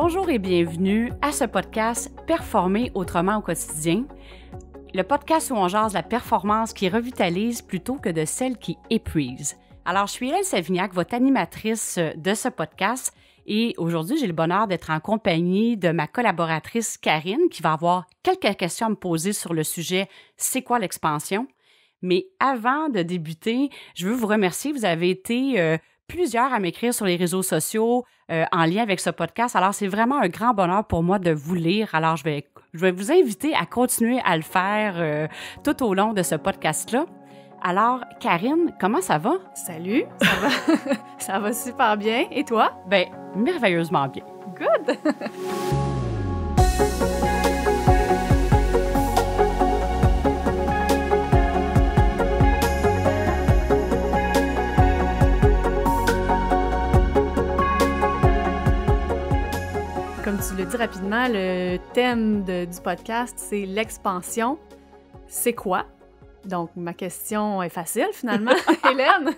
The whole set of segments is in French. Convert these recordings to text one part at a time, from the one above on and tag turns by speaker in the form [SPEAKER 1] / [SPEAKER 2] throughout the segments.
[SPEAKER 1] Bonjour et bienvenue à ce podcast Performer autrement au quotidien, le podcast où on jase la performance qui revitalise plutôt que de celle qui épuise. Alors, je suis Hélène Savignac, votre animatrice de ce podcast, et aujourd'hui, j'ai le bonheur d'être en compagnie de ma collaboratrice Karine, qui va avoir quelques questions à me poser sur le sujet C'est quoi l'expansion? Mais avant de débuter, je veux vous remercier. Vous avez été euh, plusieurs à m'écrire sur les réseaux sociaux euh, en lien avec ce podcast. Alors, c'est vraiment un grand bonheur pour moi de vous lire. Alors, je vais, je vais vous inviter à continuer à le faire euh, tout au long de ce podcast-là. Alors, Karine, comment ça va? Salut, ça va, ça va super bien. Et toi? Ben, merveilleusement
[SPEAKER 2] bien. Good! comme tu le dis rapidement, le thème du podcast, c'est l'expansion. C'est quoi? Donc, ma question est facile finalement, Hélène.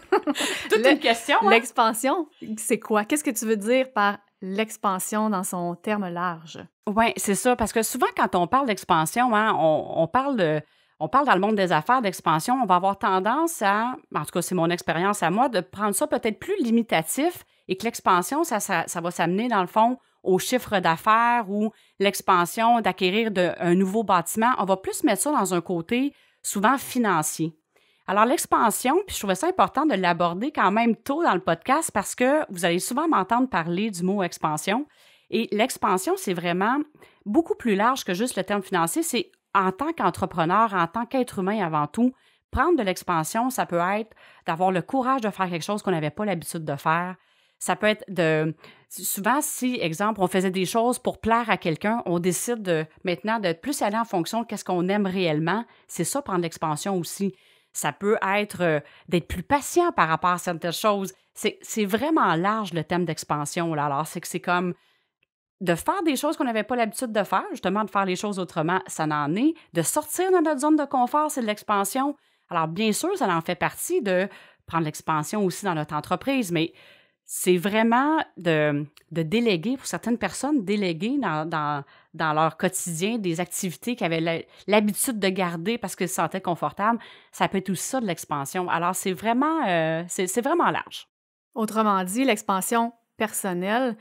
[SPEAKER 2] Toute une question. Hein? L'expansion, c'est quoi? Qu'est-ce que tu veux dire par l'expansion dans son terme large?
[SPEAKER 1] Oui, c'est ça, parce que souvent quand on parle d'expansion, hein, on, parle on parle dans le monde des affaires d'expansion, on va avoir tendance à, en tout cas c'est mon expérience à moi, de prendre ça peut-être plus limitatif et que l'expansion, ça va s'amener dans le fond au chiffre d'affaires ou l'expansion d'acquérir un nouveau bâtiment, on va plus mettre ça dans un côté souvent financier. Alors l'expansion, puis je trouvais ça important de l'aborder quand même tôt dans le podcast parce que vous allez souvent m'entendre parler du mot expansion. Et l'expansion, c'est vraiment beaucoup plus large que juste le terme financier. C'est en tant qu'entrepreneur, en tant qu'être humain avant tout, prendre de l'expansion, ça peut être d'avoir le courage de faire quelque chose qu'on n'avait pas l'habitude de faire, ça peut être de. Souvent, si, exemple, on faisait des choses pour plaire à quelqu'un, on décide de, maintenant d'être plus allé en fonction de ce qu'on aime réellement. C'est ça, prendre l'expansion aussi. Ça peut être euh, d'être plus patient par rapport à certaines choses. C'est vraiment large le thème d'expansion. Alors, c'est que c'est comme de faire des choses qu'on n'avait pas l'habitude de faire, justement, de faire les choses autrement, ça n'en est. De sortir de notre zone de confort, c'est de l'expansion. Alors, bien sûr, ça en fait partie de prendre l'expansion aussi dans notre entreprise, mais c'est vraiment de, déléguer, pour certaines personnes, déléguer dans, dans, leur quotidien des activités qu'elles avaient l'habitude de garder parce qu'ils se sentaient confortables. Ça peut être aussi ça de l'expansion. Alors, c'est vraiment, euh, vraiment large.
[SPEAKER 2] Autrement dit, l'expansion personnelle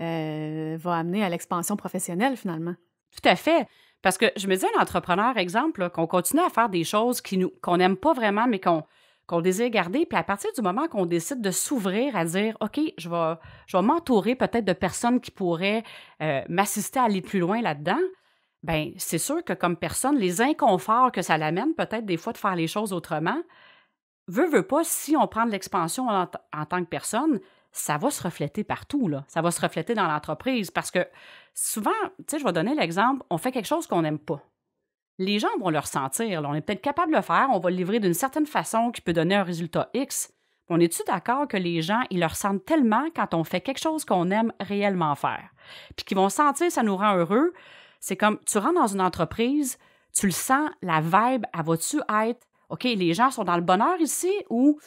[SPEAKER 2] euh, va amener à l'expansion professionnelle, finalement. Tout à fait.
[SPEAKER 1] Parce que je me dis, par exemple, qu'on continue à faire des choses qu'on n'aime pas vraiment, mais qu'on qu'on désire garder. Puis à partir du moment qu'on décide de s'ouvrir à dire, OK, je vais, je vais m'entourer peut-être de personnes qui pourraient euh, m'assister à aller plus loin là-dedans, ben c'est sûr que comme personne, les inconforts que ça l'amène peut-être des fois de faire les choses autrement, veut, veut pas, si on prend de l'expansion en, tant que personne, ça va se refléter partout, là. Ça va se refléter dans l'entreprise parce que souvent, tu sais, je vais donner l'exemple, on fait quelque chose qu'on n'aime pas les gens vont le ressentir. On est peut-être capable de le faire, on va le livrer d'une certaine façon qui peut donner un résultat X. On est-tu d'accord que les gens, ils le ressentent tellement quand on fait quelque chose qu'on aime réellement faire? Puis qu'ils vont sentir, ça nous rend heureux. C'est comme, tu rentres dans une entreprise, tu le sens, la vibe, elle va-tu être, OK, les gens sont dans le bonheur ici ou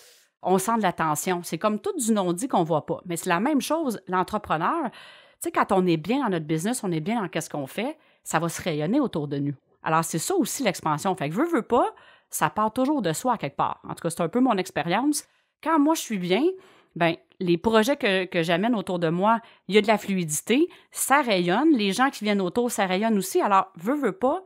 [SPEAKER 1] on sent de la tension? C'est comme tout du non-dit qu'on ne voit pas. Mais c'est la même chose, l'entrepreneur, tu sais, quand on est bien dans notre business, on est bien dans qu'est-ce qu'on fait, ça va se rayonner autour de nous. Alors, c'est ça aussi l'expansion. Fait que veux, veux pas, ça part toujours de soi quelque part. En tout cas, c'est un peu mon expérience. Quand moi, je suis bien, ben les projets que, j'amène autour de moi, il y a de la fluidité, ça rayonne. Les gens qui viennent autour, ça rayonne aussi. Alors, veux, veux pas,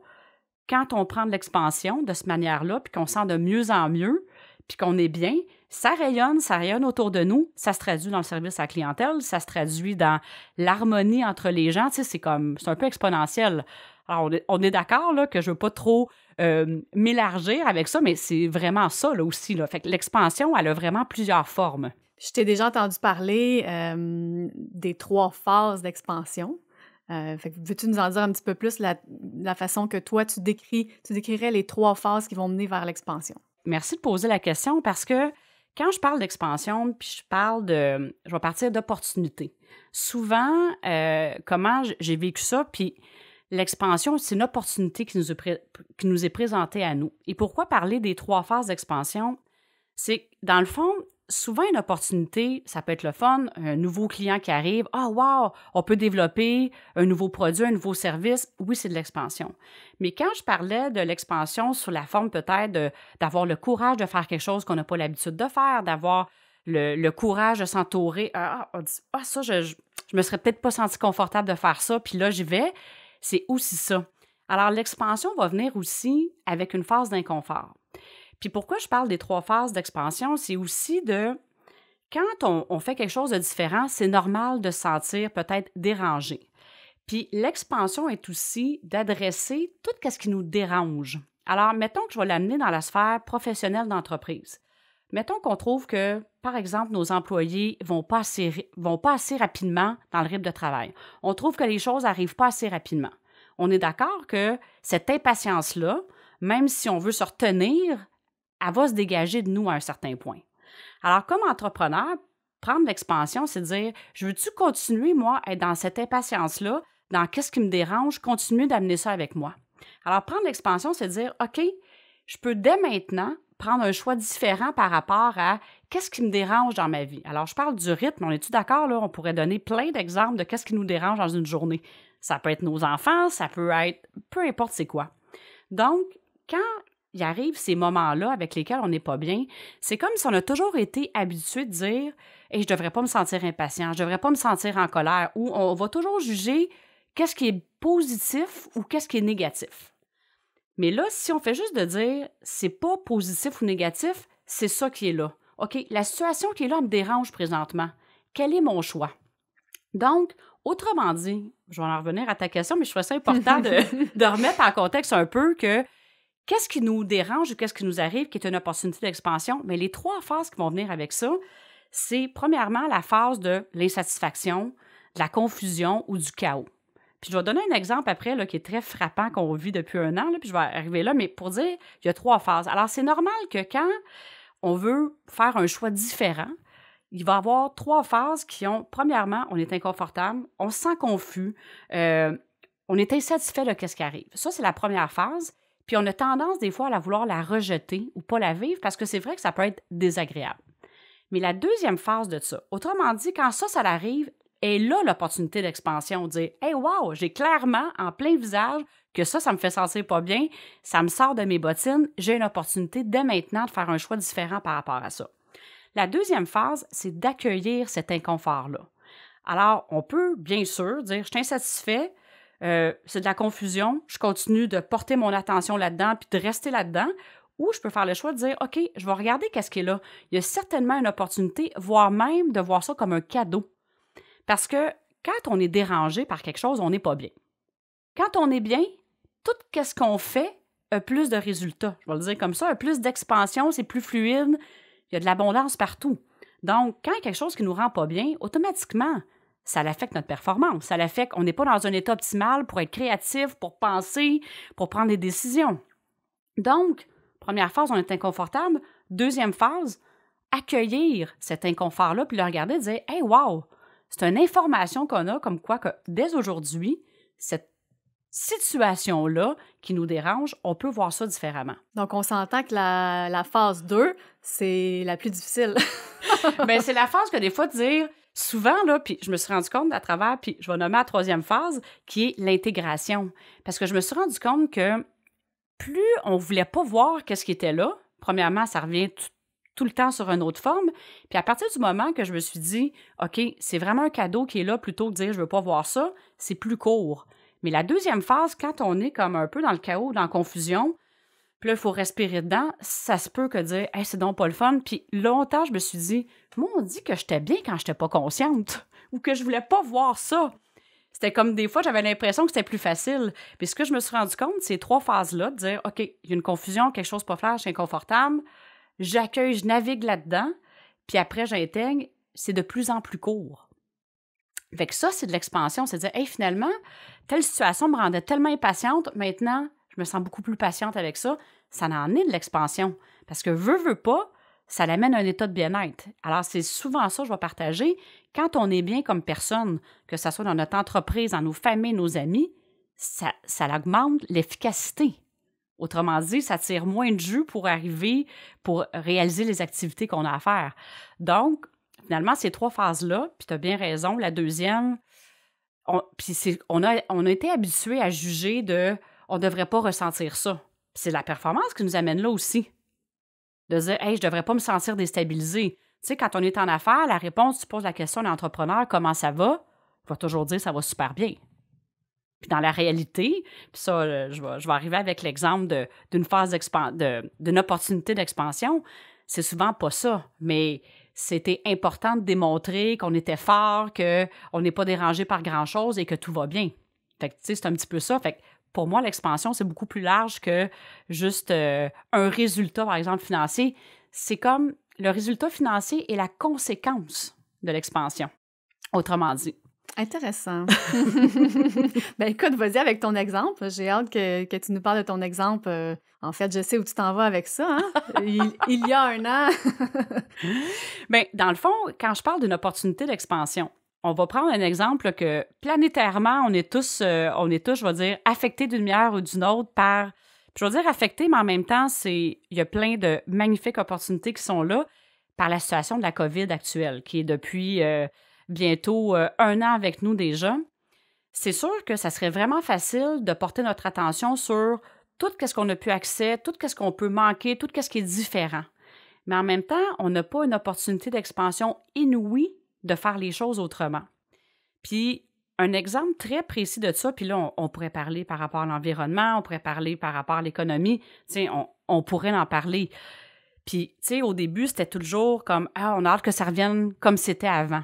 [SPEAKER 1] quand on prend de l'expansion de cette manière-là, puis qu'on sent de mieux en mieux, puis qu'on est bien, ça rayonne, ça rayonne autour de nous, ça se traduit dans le service à la clientèle, ça se traduit dans l'harmonie entre les gens, tu sais, c'est comme, c'est un peu exponentiel. Alors, on est, d'accord là, que je veux pas trop euh, m'élargir avec ça, mais c'est vraiment ça là, aussi. Fait que l'expansion, elle a vraiment plusieurs formes.
[SPEAKER 2] Je t'ai déjà entendu parler euh, des trois phases d'expansion. Euh, veux-tu nous en dire un petit peu plus la, façon que toi, tu décris, tu décrirais les trois phases qui vont mener vers l'expansion?
[SPEAKER 1] Merci de poser la question parce que quand je parle d'expansion, puis je parle de, je vais partir d'opportunités. Souvent, euh, comment j'ai vécu ça, puis L'expansion, c'est une opportunité qui nous, est qui nous est présentée à nous. Et pourquoi parler des trois phases d'expansion? C'est dans le fond, souvent une opportunité, ça peut être le fun, un nouveau client qui arrive, ah oh, wow, on peut développer un nouveau produit, un nouveau service, oui, c'est de l'expansion. Mais quand je parlais de l'expansion sous la forme peut-être d'avoir le courage de faire quelque chose qu'on n'a pas l'habitude de faire, d'avoir le, courage de s'entourer, ah, ah, on dit, ah ça, je, je, me serais peut-être pas senti confortable de faire ça, puis là, j'y vais. C'est aussi ça. Alors, l'expansion va venir aussi avec une phase d'inconfort. Puis pourquoi je parle des trois phases d'expansion, c'est aussi de quand on, fait quelque chose de différent, c'est normal de se sentir peut-être dérangé. Puis l'expansion est aussi d'adresser tout ce qui nous dérange. Alors, mettons que je vais l'amener dans la sphère professionnelle d'entreprise. Mettons qu'on trouve que, par exemple, nos employés vont vont pas assez rapidement dans le rythme de travail. On trouve que les choses n'arrivent pas assez rapidement. On est d'accord que cette impatience-là, même si on veut se retenir, elle va se dégager de nous à un certain point. Alors, comme entrepreneur, prendre l'expansion, c'est dire, je veux-tu continuer, moi, à être dans cette impatience-là, dans qu'est-ce qui me dérange, continuer d'amener ça avec moi. Alors, prendre l'expansion, c'est dire, OK, je peux dès maintenant prendre un choix différent par rapport à qu'est-ce qui me dérange dans ma vie. Alors, je parle du rythme, on est-tu d'accord là? On pourrait donner plein d'exemples de qu'est-ce qui nous dérange dans une journée. Ça peut être nos enfants, ça peut être peu importe c'est quoi. Donc, quand il arrive ces moments-là avec lesquels on n'est pas bien, c'est comme si on a toujours été habitué de dire et je devrais pas me sentir impatient, je devrais pas me sentir en colère » ou on va toujours juger qu'est-ce qui est positif ou qu'est-ce qui est négatif. Mais là, si on fait juste de dire c'est pas positif ou négatif, c'est ça qui est là. OK, la situation qui est là me dérange présentement. Quel est mon choix? Donc, autrement dit, je vais en revenir à ta question, mais je trouve ça important de, de remettre en contexte un peu que qu'est-ce qui nous dérange ou qu'est-ce qui nous arrive qui est une opportunité d'expansion. Mais les trois phases qui vont venir avec ça, c'est premièrement la phase de l'insatisfaction, de la confusion ou du chaos. Puis je vais donner un exemple après là, qui est très frappant qu'on vit depuis un an, puis je vais arriver là, mais pour dire, il y a trois phases. Alors, c'est normal que quand on veut faire un choix différent, il va y avoir trois phases qui ont, premièrement, on est inconfortable, on se sent confus, euh, on est insatisfait de ce qui arrive. Ça, c'est la première phase. Puis on a tendance des fois à la vouloir la rejeter ou pas la vivre parce que c'est vrai que ça peut être désagréable. Mais la deuxième phase de ça, autrement dit, quand ça, ça arrive, et là, l'opportunité d'expansion, dire Hey, wow, j'ai clairement en plein visage que ça, ça me fait sentir pas bien, ça me sort de mes bottines, j'ai une opportunité dès maintenant de faire un choix différent par rapport à ça. La deuxième phase, c'est d'accueillir cet inconfort-là. Alors, on peut bien sûr dire Je suis insatisfait, euh, c'est de la confusion, je continue de porter mon attention là-dedans puis de rester là-dedans, ou je peux faire le choix de dire OK, je vais regarder qu'est-ce qui est là. Il y a certainement une opportunité, voire même de voir ça comme un cadeau. Parce que quand on est dérangé par quelque chose, on n'est pas bien. Quand on est bien, tout ce qu'on fait a plus de résultats. Je vais le dire comme ça, a plus d'expansion, c'est plus fluide, il y a de l'abondance partout. Donc, quand quelque chose qui ne nous rend pas bien, automatiquement, ça l'affecte notre performance. Ça l'affecte, on n'est pas dans un état optimal pour être créatif, pour penser, pour prendre des décisions. Donc, première phase, on est inconfortable. Deuxième phase, accueillir cet inconfort-là, puis le regarder et dire Hey, wow, c'est une information qu'on a comme quoi que dès aujourd'hui, cette situation-là qui nous dérange, on peut voir ça différemment.
[SPEAKER 2] Donc, on s'entend que la, phase 2, c'est la plus difficile.
[SPEAKER 1] Mais ben, c'est la phase que des fois, dire souvent, là, puis je me suis rendu compte à travers, puis je vais nommer la troisième phase, qui est l'intégration. Parce que je me suis rendu compte que plus on voulait pas voir qu'est-ce qui était là, premièrement, ça revient tout tout le temps sur une autre forme. Puis à partir du moment que je me suis dit, OK, c'est vraiment un cadeau qui est là plutôt que de dire je veux pas voir ça, c'est plus court. Mais la deuxième phase, quand on est comme un peu dans le chaos, dans la confusion, puis là, il faut respirer dedans, ça se peut que dire hey, c'est donc pas le fun. Puis longtemps, je me suis dit, moi, on dit que j'étais bien quand j'étais pas consciente ou que je voulais pas voir ça. C'était comme des fois, j'avais l'impression que c'était plus facile. Puis ce que je me suis rendu compte, ces trois phases-là, de dire OK, il y a une confusion, quelque chose pas flash, inconfortable j'accueille, je navigue là-dedans, puis après j'intègre, c'est de plus en plus court. Fait ça, c'est de l'expansion, c'est de dire, hey, finalement, telle situation me rendait tellement impatiente, maintenant, je me sens beaucoup plus patiente avec ça. Ça n'en est de l'expansion. Parce que veut, veut pas, ça l'amène à un état de bien-être. Alors, c'est souvent ça que je vais partager. Quand on est bien comme personne, que ce soit dans notre entreprise, dans nos familles, nos amis, ça, ça augmente l'efficacité. Autrement dit, ça tire moins de jus pour arriver, pour réaliser les activités qu'on a à faire. Donc, finalement, ces trois phases-là, puis tu as bien raison, la deuxième, on, puis on, a, été habitué à juger de on ne devrait pas ressentir ça. C'est la performance qui nous amène là aussi. De dire, hey, je ne devrais pas me sentir déstabilisé. Tu sais, quand on est en affaires, la réponse, tu poses la question à l'entrepreneur, comment ça va? Il va toujours dire, ça va super bien. Puis dans la réalité, puis ça, euh, je vais, arriver avec l'exemple d'une phase d'une opportunité d'expansion, c'est souvent pas ça, mais c'était important de démontrer qu'on était fort, qu'on n'est pas dérangé par grand-chose et que tout va bien. Fait que, tu sais, c'est un petit peu ça. Fait que pour moi, l'expansion, c'est beaucoup plus large que juste euh, un résultat, par exemple, financier. C'est comme le résultat financier est la conséquence de l'expansion, autrement dit. Intéressant.
[SPEAKER 2] ben écoute, vas-y avec ton exemple. J'ai hâte que, tu nous parles de ton exemple. Euh,
[SPEAKER 1] en fait, je sais où tu t'en vas avec ça. Hein. Il, y a un an. ben, dans le fond, quand je parle d'une opportunité d'expansion, on va prendre un exemple que planétairement, on est tous, euh, on est tous, je vais dire, affectés d'une manière ou d'une autre par. Je vais dire affectés, mais en même temps, c'est il y a plein de magnifiques opportunités qui sont là par la situation de la COVID actuelle, qui est depuis. Euh, bientôt euh, un an avec nous déjà, c'est sûr que ça serait vraiment facile de porter notre attention sur tout ce qu'on a pu accès, tout ce qu'on peut manquer, tout ce qui est différent. Mais en même temps, on n'a pas une opportunité d'expansion inouïe de faire les choses autrement. Puis, un exemple très précis de ça, puis là, on, pourrait parler par rapport à l'environnement, on pourrait parler par rapport à l'économie, on, on pourrait en parler. Puis, tu sais, au début, c'était toujours comme Ah, on a hâte que ça revienne comme c'était avant.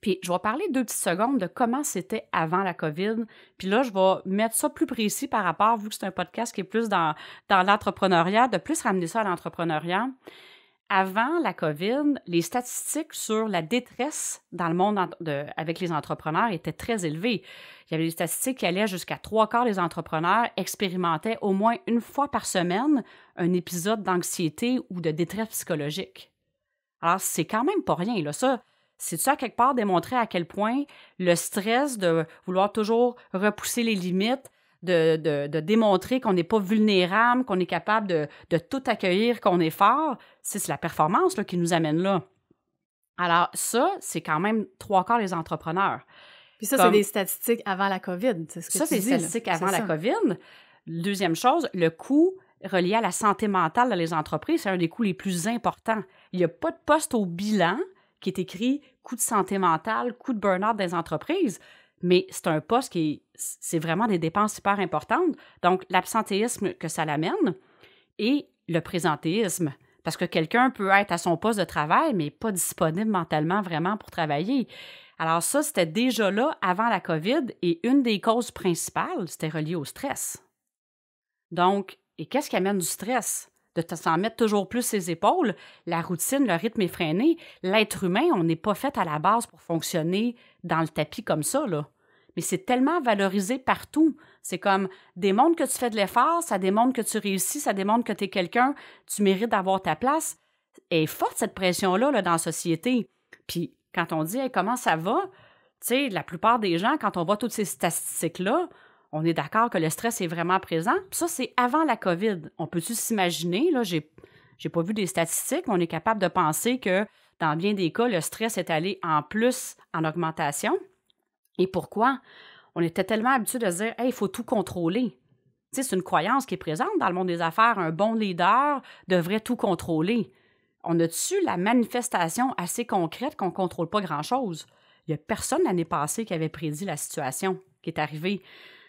[SPEAKER 1] Puis je vais parler deux petites secondes de comment c'était avant la COVID. Puis là, je vais mettre ça plus précis par rapport, vu que c'est un podcast qui est plus dans, dans l'entrepreneuriat, de plus ramener ça à l'entrepreneuriat. Avant la COVID, les statistiques sur la détresse dans le monde avec les entrepreneurs étaient très élevées. Il y avait des statistiques qui allaient jusqu'à trois quarts des entrepreneurs expérimentaient au moins une fois par semaine un épisode d'anxiété ou de détresse psychologique. Alors, c'est quand même pas rien. Là. Ça, cest ça, quelque part démontrer à quel point le stress de vouloir toujours repousser les limites, de, de, démontrer qu'on n'est pas vulnérable, qu'on est capable de, tout accueillir, qu'on est fort, c'est la performance qui nous amène là. Alors ça, c'est quand même trois quarts des entrepreneurs. Puis ça, c'est des
[SPEAKER 2] statistiques avant la COVID. Ce ça, c'est des statistiques avant la
[SPEAKER 1] COVID. Deuxième chose, le coût relié à la santé mentale dans les entreprises, c'est un des coûts les plus importants. Il n'y a pas de poste au bilan qui est écrit coût de santé mentale, coût de burn-out des entreprises, mais c'est un poste qui c'est vraiment des dépenses super importantes. Donc, l'absentéisme que ça l'amène et le présentéisme. Parce que quelqu'un peut être à son poste de travail, mais pas disponible mentalement vraiment pour travailler. Alors, ça, c'était déjà là avant la COVID et une des causes principales, c'était relié au stress. Donc, et qu'est-ce qui amène du stress? de s'en mettre toujours plus ses épaules, la routine, le rythme effréné, l'être humain, on n'est pas fait à la base pour fonctionner dans le tapis comme ça, là. Mais c'est tellement valorisé partout. C'est comme démontre que tu fais de l'effort, ça démontre que tu réussis, ça démontre que tu es quelqu'un, tu mérites d'avoir ta place. Et forte cette pression-là dans la société. Puis quand on dit comment ça va, tu sais, la plupart des gens, quand on voit toutes ces statistiques-là, on est d'accord que le stress est vraiment présent. ça, c'est avant la COVID. On peut-tu s'imaginer, là, j'ai, j'ai pas vu des statistiques, on est capable de penser que dans bien des cas, le stress est allé en plus en augmentation. Et pourquoi? On était tellement habitué de se dire, il faut tout contrôler. c'est une croyance qui est présente dans le monde des affaires. Un bon leader devrait tout contrôler. On a-tu la manifestation assez concrète qu'on ne contrôle pas grand-chose? Il n'y a personne l'année passée qui avait prédit la situation qui est arrivée.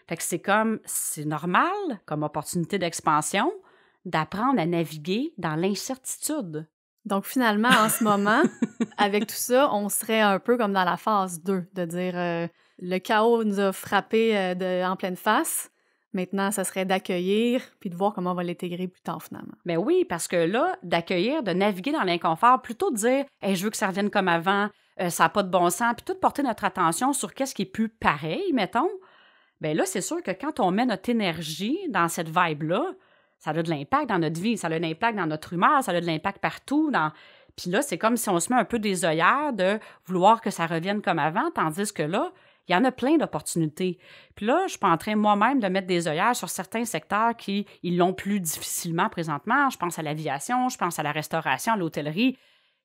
[SPEAKER 1] Fait que c'est comme, c'est normal comme opportunité d'expansion d'apprendre à naviguer dans l'incertitude. Donc finalement, en ce
[SPEAKER 2] moment, avec tout ça, on serait un peu comme dans la phase 2, de dire euh, le chaos nous a frappé euh, en pleine face. Maintenant, ça serait d'accueillir puis de voir
[SPEAKER 1] comment on va l'intégrer plus tard finalement. Mais ben oui, parce que là, d'accueillir, de naviguer dans l'inconfort, plutôt de dire hey, je veux que ça revienne comme avant, euh, ça n'a pas de bon sens, puis tout porter notre attention sur qu'est-ce qui est plus pareil, mettons, Bien là, c'est sûr que quand on met notre énergie dans cette vibe-là, ça a de l'impact dans notre vie, ça a de l'impact dans notre humeur, ça a de l'impact partout. Puis là, c'est comme si on se met un peu des œillères de vouloir que ça revienne comme avant, tandis que là, il y en a plein d'opportunités. Puis là, je suis en train moi-même de mettre des œillères sur certains secteurs qui ils l'ont plus difficilement présentement. Je pense à l'aviation, je pense à la restauration, à l'hôtellerie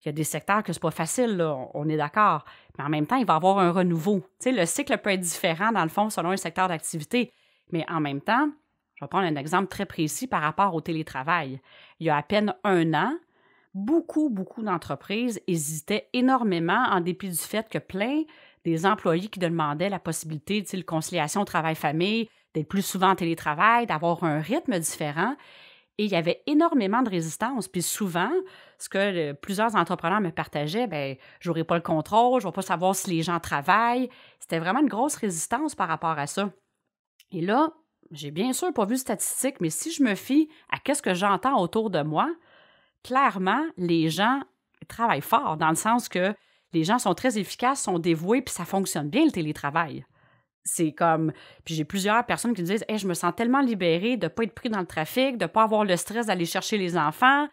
[SPEAKER 1] il y a des secteurs que n'est pas facile, on est d'accord. Mais en même temps, il va y avoir un renouveau. le cycle peut être différent, dans le fond, selon un secteur d'activité. Mais en même temps, je vais prendre un exemple très précis par rapport au télétravail. Il y a à peine un an, beaucoup, beaucoup d'entreprises hésitaient énormément en dépit du fait que plein des employés qui demandaient la possibilité de conciliation travail-famille, d'être plus souvent en télétravail, d'avoir un rythme différent, et il y avait énormément de résistance. Puis souvent, ce que plusieurs entrepreneurs me partageaient, ben, j'aurais pas le contrôle, je vais pas savoir si les gens travaillent. C'était vraiment une grosse résistance par rapport à ça. Et là, j'ai bien sûr pas vu de statistiques, mais si je me fie à qu'est-ce que j'entends autour de moi, clairement, les gens travaillent fort dans le sens que les gens sont très efficaces, sont dévoués, puis ça fonctionne bien le télétravail c'est comme. Puis j'ai plusieurs personnes qui me disent Je me sens tellement libérée de ne pas être pris dans le trafic, de ne pas avoir le stress d'aller chercher les enfants,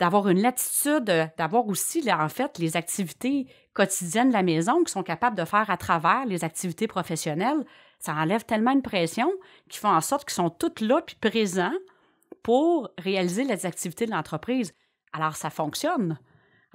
[SPEAKER 1] d'avoir une latitude, d'avoir aussi, en fait, les activités quotidiennes de la maison qui sont capables de faire à travers les activités professionnelles. Ça enlève tellement une pression qui font en sorte qu'ils sont toutes là puis présents pour réaliser les activités de l'entreprise. Alors, ça fonctionne.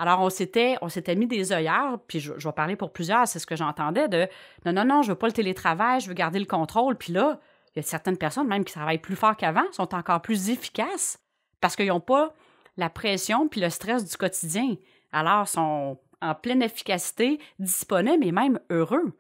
[SPEAKER 1] Alors, on s'était, on s'était mis des œillères, puis je, vais parler pour plusieurs, c'est ce que j'entendais de non, non, non, je veux pas le télétravail, je veux garder le contrôle. Puis là, il y a certaines personnes même qui travaillent plus fort qu'avant, sont encore plus efficaces parce qu'ils n'ont pas la pression puis le stress du quotidien. Alors, sont en pleine efficacité, disponibles et même heureux.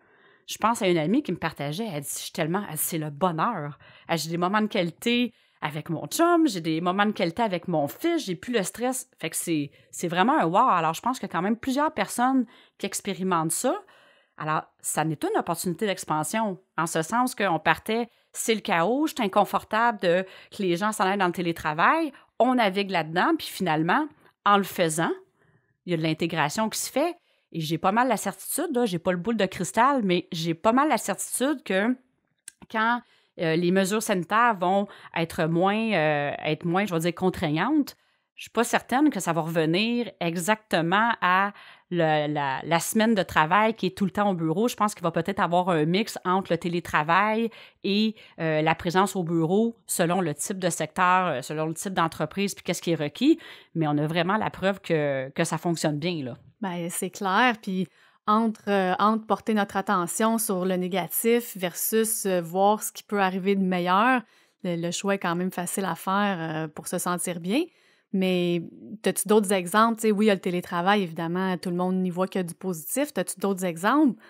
[SPEAKER 1] Je pense à une amie qui me partageait, elle dit, tellement, c'est le bonheur. j'ai des moments de qualité, avec mon chum, j'ai des moments de qualité avec mon fils, j'ai plus le stress. Fait que c'est, vraiment un wow. Alors, je pense que quand même plusieurs personnes qui expérimentent ça. Alors, ça n'est une opportunité d'expansion, en ce sens qu'on partait, c'est le chaos, je inconfortable de que les gens s'en aillent dans le télétravail, on navigue là-dedans, puis finalement, en le faisant, il y a de l'intégration qui se fait. Et j'ai pas mal la certitude, j'ai pas le boule de cristal, mais j'ai pas mal la certitude que quand euh, les mesures sanitaires vont être moins, euh, être moins, je vais dire, contraignantes, je ne suis pas certaine que ça va revenir exactement à la, semaine de travail qui est tout le temps au bureau. Je pense qu'il va peut-être avoir un mix entre le télétravail et euh, la présence au bureau selon le type de secteur, selon le type d'entreprise, puis qu'est-ce qui est requis. Mais on a vraiment la preuve que, que ça fonctionne bien, là.
[SPEAKER 2] Bien, c'est clair. Puis entre, euh, entre porter notre attention sur le négatif versus euh, voir ce qui peut arriver de meilleur. Le, choix est quand même facile à faire euh, pour se sentir bien. Mais as-tu d'autres exemples? oui, il y a le télétravail, évidemment, tout le monde n'y voit que du positif. As-tu d'autres exemples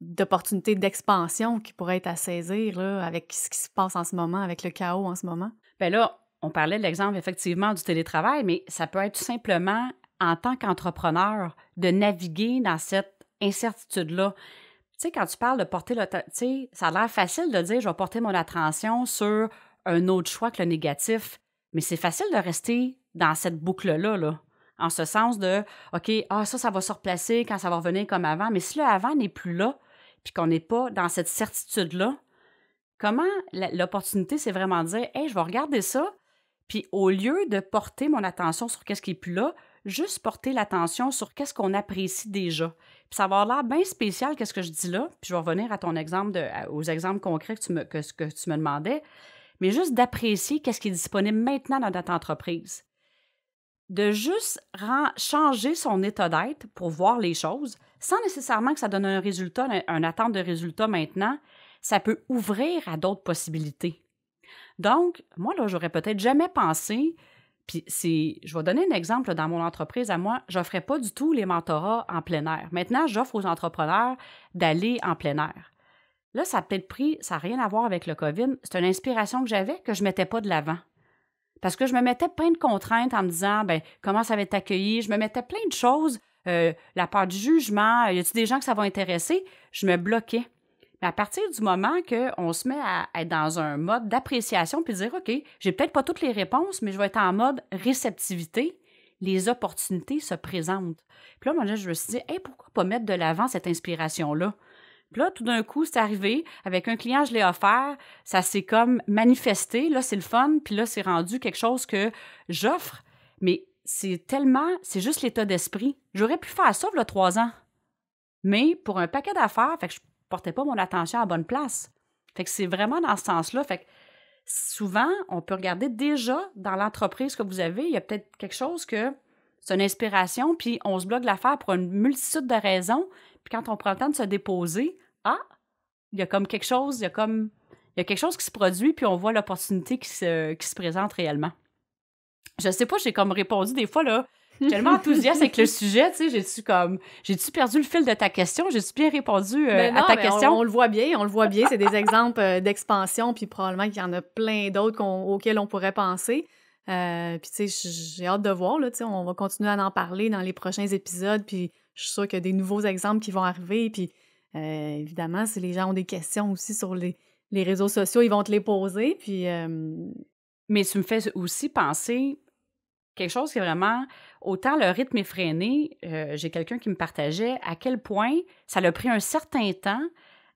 [SPEAKER 2] d'opportunités d'expansion qui pourraient être à saisir avec ce qui se passe en ce moment, avec le chaos en ce moment?
[SPEAKER 1] Bien là, on parlait de l'exemple effectivement du télétravail, mais ça peut être tout simplement en tant qu'entrepreneur de naviguer dans cette incertitude-là. Tu sais, quand tu parles de porter le... Tu sais, ça a l'air facile de dire, je vais porter mon attention sur un autre choix que le négatif, mais c'est facile de rester dans cette boucle-là, là, en ce sens de, OK, ah, ça, ça va se replacer quand ça va revenir comme avant, mais si le avant n'est plus là, puis qu'on n'est pas dans cette certitude-là, comment l'opportunité, c'est vraiment de dire, hey, je vais regarder ça, puis au lieu de porter mon attention sur qu'est-ce qui n'est plus là, juste porter l'attention sur qu'est-ce qu'on apprécie déjà. Puis ça va avoir l'air bien spécial, qu'est-ce que je dis là, puis je vais revenir à ton exemple, aux exemples concrets que tu me, que, tu me demandais, mais juste d'apprécier qu'est-ce qui est disponible maintenant dans notre entreprise. De juste changer son état d'être pour voir les choses, sans nécessairement que ça donne un résultat, une un attente de résultat maintenant, ça peut ouvrir à d'autres possibilités. Donc, moi, là, j'aurais peut-être jamais pensé puis je vais donner un exemple dans mon entreprise à moi, j'offrais pas du tout les mentorats en plein air. Maintenant, j'offre aux entrepreneurs d'aller en plein air. Là, ça a peut-être pris, ça n'a rien à voir avec le COVID. C'est une inspiration que j'avais que je ne mettais pas de l'avant. Parce que je me mettais plein de contraintes en me disant ben, comment ça va être accueilli. Je me mettais plein de choses, euh, la part du jugement, euh, y a-t-il des gens que ça va intéresser Je me bloquais à partir du moment qu'on se met à être dans un mode d'appréciation puis dire OK, j'ai peut-être pas toutes les réponses, mais je vais être en mode réceptivité, les opportunités se présentent. Puis là, moi, je me suis dit pourquoi pas mettre de l'avant cette inspiration-là? Puis là, tout d'un coup, c'est arrivé. Avec un client, je l'ai offert. Ça s'est comme manifesté. Là, c'est le fun. Puis là, c'est rendu quelque chose que j'offre. Mais c'est tellement, c'est juste l'état d'esprit. J'aurais pu faire ça, le trois ans. Mais pour un paquet d'affaires, fait que je portais pas mon attention à la bonne place. Fait que c'est vraiment dans ce sens-là. Fait que souvent, on peut regarder déjà dans l'entreprise que vous avez, il y a peut-être quelque chose que c'est une inspiration, puis on se bloque l'affaire pour une multitude de raisons. Puis quand on prend le temps de se déposer, ah, il y a comme quelque chose, il y a comme il y a quelque chose qui se produit, puis on voit l'opportunité qui se, qui se présente réellement. Je sais pas, j'ai comme répondu des fois, là, tellement enthousiaste avec le sujet, tu sais, j'ai-tu comme, jai perdu le fil de ta question, j'ai-tu bien répondu euh, ben à ta question? On, le voit
[SPEAKER 2] bien, on le voit bien, c'est des exemples euh, d'expansion, puis probablement qu'il y en a plein d'autres auxquels on pourrait penser. Euh, puis tu sais, j'ai hâte de voir, là, tu sais, on va continuer à en parler dans les prochains épisodes, puis je suis sûre qu'il y a des nouveaux exemples qui vont arriver, puis évidemment, si les gens ont des questions aussi sur les, les réseaux sociaux, ils vont te les poser, puis... Mais tu me
[SPEAKER 1] fais aussi penser, quelque chose qui est vraiment autant le rythme effréné, euh, j'ai quelqu'un qui me partageait à quel point ça l'a pris un certain temps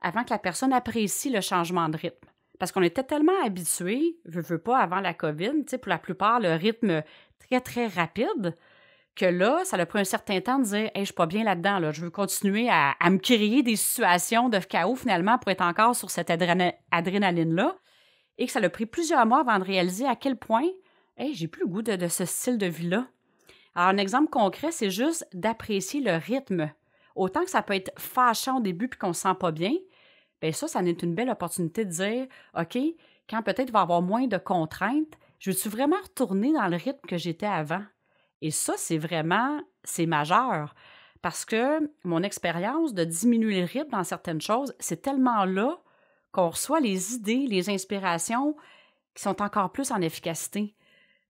[SPEAKER 1] avant que la personne apprécie le changement de rythme. Parce qu'on était tellement habitués, je veux pas, avant la COVID, pour la plupart, le rythme très, très rapide, que là, ça l'a pris un certain temps de dire hey, « je suis pas bien là-dedans, là. je veux continuer à, me créer des situations de chaos finalement pour être encore sur cette adrénaline-là. » Et que ça l'a pris plusieurs mois avant de réaliser à quel point hey, j'ai plus le goût de, ce style de vie-là. Alors, un exemple concret, c'est juste d'apprécier le rythme. Autant que ça peut être fâchant au début puis qu'on ne se sent pas bien, bien ça, ça n'est une belle opportunité de dire OK, quand peut-être il va y avoir moins de contraintes, je suis vraiment retourner dans le rythme que j'étais avant? Et ça, c'est vraiment, c'est majeur. Parce que mon expérience de diminuer le rythme dans certaines choses, c'est tellement là qu'on reçoit les idées, les inspirations qui sont encore plus en efficacité.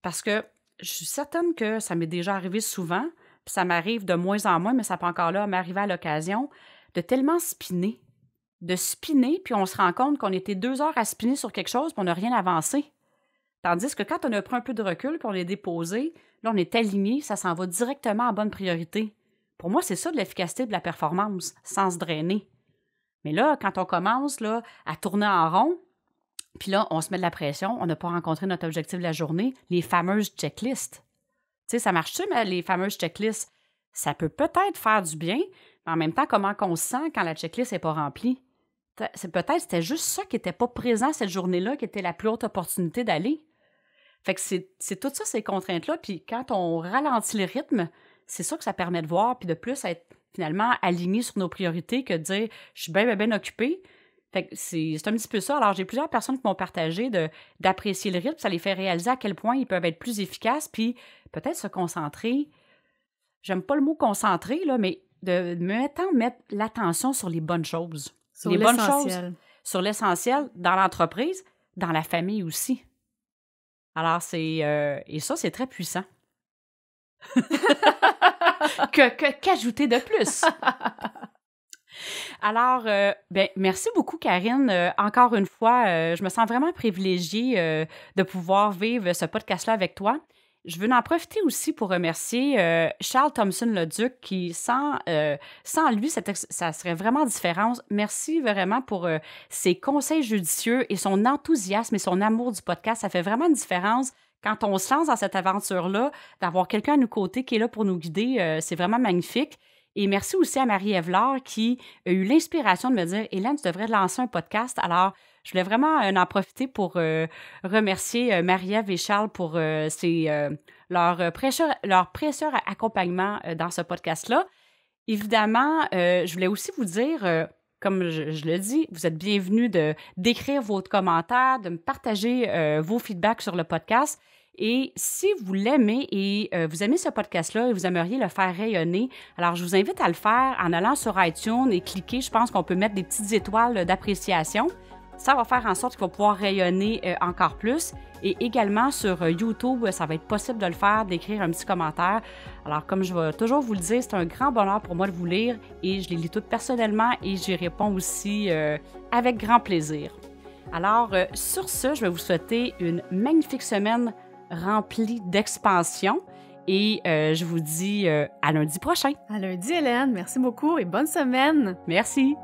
[SPEAKER 1] Parce que je suis certaine que ça m'est déjà arrivé souvent, puis ça m'arrive de moins en moins, mais ça peut encore là m'arriver à l'occasion, de tellement spinner, de spinner, puis on se rend compte qu'on était deux heures à spinner sur quelque chose, puis on n'a rien avancé. Tandis que quand on a pris un peu de recul, pour on est déposé, là, on est aligné, ça s'en va directement à bonne priorité. Pour moi, c'est ça de l'efficacité de la performance, sans se drainer. Mais là, quand on commence là, à tourner en rond, puis là, on se met de la pression, on n'a pas rencontré notre objectif de la journée, les fameuses checklists. Tu sais, ça marche-tu, mais les fameuses checklists, ça peut peut-être faire du bien, mais en même temps, comment on se sent quand la checklist n'est pas remplie? C'est peut-être c'était juste ça qui n'était pas présent cette journée-là, qui était la plus haute opportunité d'aller. Fait que c'est tout ça, ces contraintes-là. Puis quand on ralentit le rythme, c'est ça que ça permet de voir, puis de plus être finalement aligné sur nos priorités que de dire je suis bien, bien, bien occupé, c'est un petit peu ça. Alors, j'ai plusieurs personnes qui m'ont partagé d'apprécier le rythme. Ça les fait réaliser à quel point ils peuvent être plus efficaces, puis peut-être se concentrer. J'aime pas le mot concentrer, là, mais de mettre, mettre l'attention sur les bonnes choses. Sur les bonnes choses. Sur l'essentiel, dans l'entreprise, dans la famille aussi. Alors, c'est. Euh, et ça, c'est très puissant. que qu'ajouter de plus? Alors, euh, ben, merci beaucoup, Karine. Euh, encore une fois, euh, je me sens vraiment privilégiée de pouvoir vivre ce podcast-là avec toi. Je veux en profiter aussi pour remercier Charles Thompson Duc qui, sans, sans lui, ça, serait vraiment différent. Merci vraiment pour ses conseils judicieux et son enthousiasme et son amour du podcast. Ça fait vraiment une différence. Quand on se lance dans cette aventure-là, d'avoir quelqu'un à nos côtés qui est là pour nous guider, c'est vraiment magnifique. Et merci aussi à Marie-Ève Laure qui a eu l'inspiration de me dire Hélène, tu devrais lancer un podcast. Alors, je voulais vraiment euh, en profiter pour euh, remercier euh, Marie-Ève et Charles pour leur, précieux, leur accompagnement dans ce podcast-là. Évidemment, je voulais aussi vous dire comme je, le dis, vous êtes bienvenus d'écrire vos commentaires, de me partager vos feedbacks sur le podcast. Et si vous l'aimez et euh, vous aimez ce podcast-là et vous aimeriez le faire rayonner, alors je vous invite à le faire en allant sur iTunes et cliquer. Je pense qu'on peut mettre des petites étoiles euh, d'appréciation. Ça va faire en sorte qu'il va pouvoir rayonner euh, encore plus. Et également sur YouTube, ça va être possible de le faire, d'écrire un petit commentaire. Alors, comme je vais toujours vous le dire, c'est un grand bonheur pour moi de vous lire et je les lis toutes personnellement et j'y réponds aussi avec grand plaisir. Alors, sur ce, je vais vous souhaiter une magnifique semaine rempli d'expansion. Et euh, je vous dis euh, à lundi prochain.
[SPEAKER 2] À lundi, Hélène. Merci beaucoup et bonne semaine. Merci.